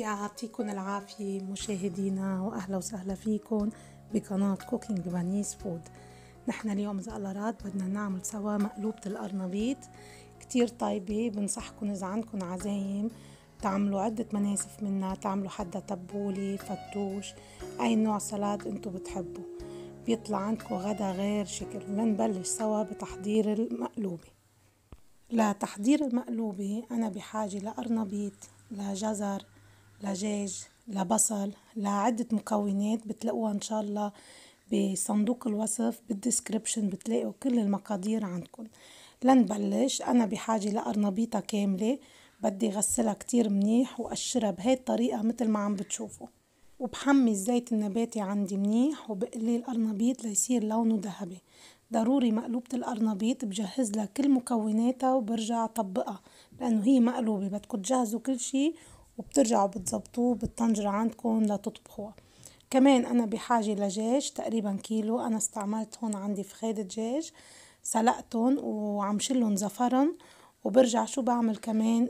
يعطيكم العافية مشاهدينا وأهلا وسهلا فيكم بقناة كوكينج بانيس فود نحن اليوم إذا الله راد بدنا نعمل سوا مقلوبة القرنبيط كتير طيبة بنصحكم إذا عندكم عزايم تعملوا عدة مناسف منها تعملوا حدا تبولي فتوش أي نوع سلاد انتو بتحبوا بيطلع عندكم غدا غير شكل لنبلش سوا بتحضير المقلوبة لتحضير المقلوبة أنا بحاجة لقرنبيط لجزر لجاج لبصل لعدة مكونات بتلاقوها إن شاء الله بصندوق الوصف بالديسكريبشن بتلاقوا كل المقادير عندكم لنبلش أنا بحاجة لقرنبيطة كاملة بدي غسلها كتير منيح وأشرها بهاي الطريقة مثل ما عم بتشوفوا وبحمي الزيت النباتي عندي منيح وبقلي القرنبيط ليصير لونه ذهبي ضروري مقلوبة القرنبيط بجهز لها كل مكوناتها وبرجع طبقها لأنه هي مقلوبة بدكم تجهزوا كل شي وبترجعوا بتظبطوه بالطنجرة عندكم لتطبخوها كمان أنا بحاجة لجاج تقريبا كيلو أنا استعملت هون عندي فخادة دجاج سلقتهم وعم شلهم زفرن وبرجع شو بعمل كمان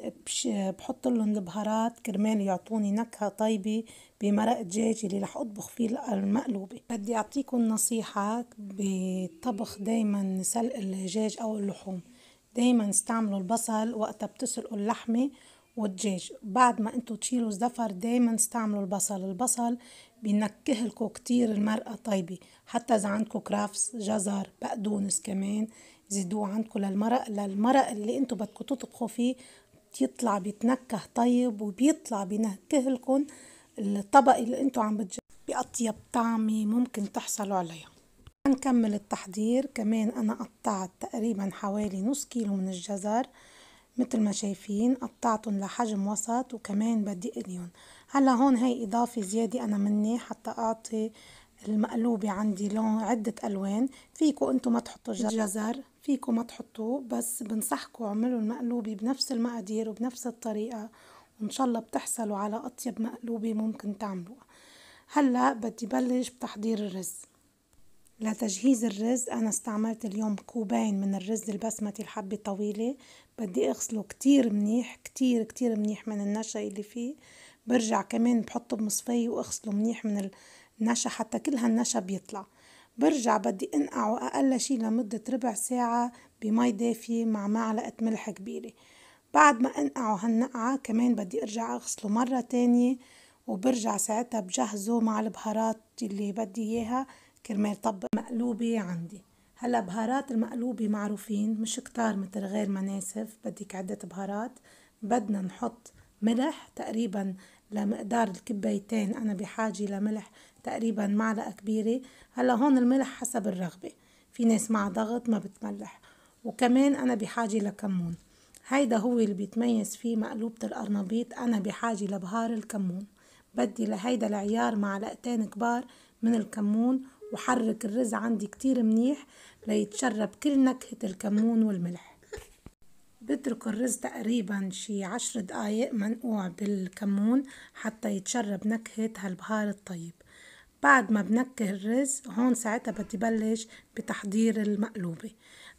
بحط لهم البهارات كرمال يعطوني نكهة طيبة بمرق دجاج اللي رح أطبخ فيه المقلوبة بدي أعطيكم نصيحة بالطبخ دايما سلق الدجاج أو اللحوم دايما استعملوا البصل وقتها بتسلقوا اللحمة والدجاج بعد ما انتو تشيلوا الزفر دايما استعملوا البصل البصل لكم كتير المرقة طيبة حتى اذا عندكو كرافس جزر بقدونس كمان زيدوه عندكو للمرق للمرق اللي انتو بدكو تطبخوا فيه بيطلع بيتنكه طيب وبيطلع لكم الطبق اللي انتو عم بتجيبوه بأطيب طعمة ممكن تحصلوا عليها نكمل التحضير كمان انا قطعت تقريبا حوالي نص كيلو من الجزر مثل ما شايفين قطعتهم لحجم وسط وكمان بدي اليون هلا هون هي اضافة زيادة انا مني حتى اعطي المقلوبة عندي لون عدة الوان فيكو انتو ما تحطوا جزر فيكو ما تحطوه بس بنصحكو اعملوا المقلوبة بنفس المقادير وبنفس الطريقة وان شاء الله بتحصلوا على اطيب مقلوبة ممكن تعملوها هلا بدي بلش بتحضير الرز لتجهيز الرز أنا استعملت اليوم كوبين من الرز البسمتي الحبة الطويلة بدي أغسله كتير منيح كتير كتير منيح من النشا اللي فيه برجع كمان بحطه بمصفية وأغسله منيح من النشا حتى كل هالنشا بيطلع برجع بدي انقعه أقل شي لمدة ربع ساعة بمي دافية مع معلقة ملح كبيرة بعد ما انقعه هالنقعة كمان بدي ارجع اغسله مرة تانية وبرجع ساعتها بجهزه مع البهارات اللي بدي اياها كرمال طبق مقلوبة عندي هلا بهارات المقلوبة معروفين مش كتار متل غير مناسف بدك عدة بهارات بدنا نحط ملح تقريبا لمقدار الكبايتين أنا بحاجة لملح تقريبا معلقة كبيرة هلا هون الملح حسب الرغبة في ناس مع ضغط ما بتملح وكمان أنا بحاجة لكمون هيدا هو اللي بيتميز فيه مقلوبة القرنبيط أنا بحاجة لبهار الكمون بدي لهيدا العيار معلقتين كبار من الكمون وحرك الرز عندي كتير منيح ليتشرب كل نكهة الكمون والملح بترك الرز تقريبا شي عشر دقايق منقوع بالكمون حتى يتشرب نكهة هالبهار الطيب بعد ما بنكه الرز هون ساعتها بدي بلش بتحضير المقلوبة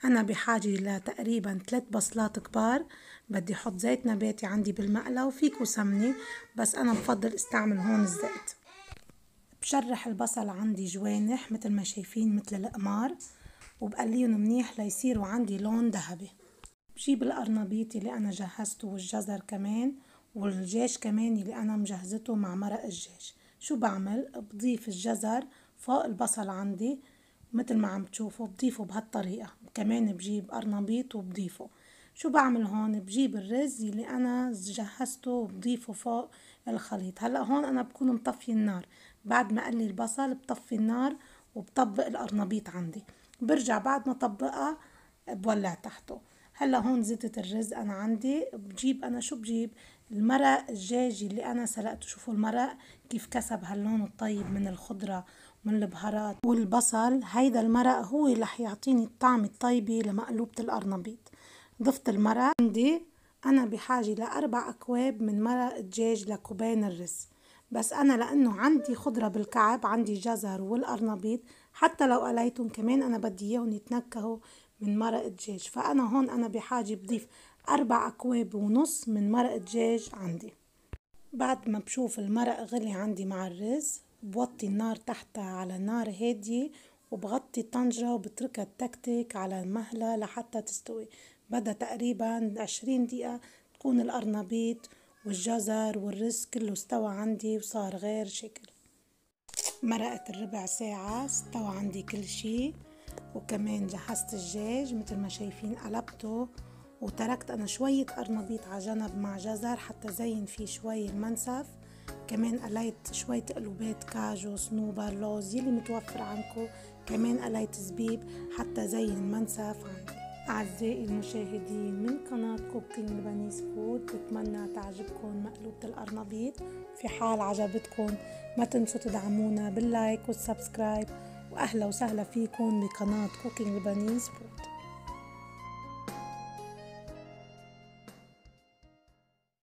أنا بحاجة لتقريبا ثلاث بصلات كبار بدي أحط زيت نباتي عندي بالمقلة وفيكو سمنة بس أنا بفضل استعمل هون الزيت بشرح البصل عندي جوانح مثل ما شايفين مثل القمار وبقليهم منيح ليصيروا عندي لون ذهبي بجيب القرنبيط اللي أنا جهزته والجزر كمان والجاج كمان اللي أنا مجهزته مع مرق الجاج شو بعمل؟ بضيف الجزر فوق البصل عندي مثل ما عم تشوفوا بضيفه بهالطريقة كمان بجيب قرنبيط وبضيفه شو بعمل هون بجيب الرز اللي انا جهزته وبضيفه فوق الخليط هلا هون انا بكون مطفي النار بعد ما قلي البصل بطفي النار وبطبق القرنبيط عندي برجع بعد ما طبقها بولع تحته هلا هون زيتة الرز انا عندي بجيب انا شو بجيب المرق الجاجي اللي انا سلقته شوفوا المرق كيف كسب هاللون الطيب من الخضرة ومن البهارات والبصل هيدا المرق هو اللي رح يعطيني الطعم الطيبة لمقلوبة القرنبيط ضفت المرق عندي انا بحاجة لاربع اكواب من مرق الدجاج لكوبين الرز بس أنا لأنه عندي خضرة بالكعب عندي الجزر والقرنبيط حتى لو قليتهم كمان أنا بدي إياهم يتنكهوا من مرق الدجاج فأنا هون أنا بحاجة بضيف أربع أكواب ونص من مرق الدجاج عندي بعد ما بشوف المرق غلي عندي مع الرز بوطي النار تحتها على نار هادية وبغطي الطنجرة وبتركها تكتك على المهلة لحتى تستوي بدها تقريبا عشرين دقيقة تكون القرنبيط والجزر والرز كله استوى عندي وصار غير شكل مرقت الربع ساعة استوى عندي كل شي وكمان جهزت الدجاج مثل ما شايفين قلبته وتركت أنا شوية قرنبيط على جنب مع جزر حتى زين فيه شوي المنسف كمان قليت شوية قلوبات كاجو صنوبر لوز يلي متوفر عندكم كمان قليت زبيب حتى زين المنسف عندي أعزائي المشاهدين من قناة كوكين بنيس فود بتمنى تعجبكم مقلوبة القرنبيط في حال عجبتكم ما تنسوا تدعمونا باللايك والسبسكرايب وأهلا وسهلا فيكم بقناة كوكين بنيس فود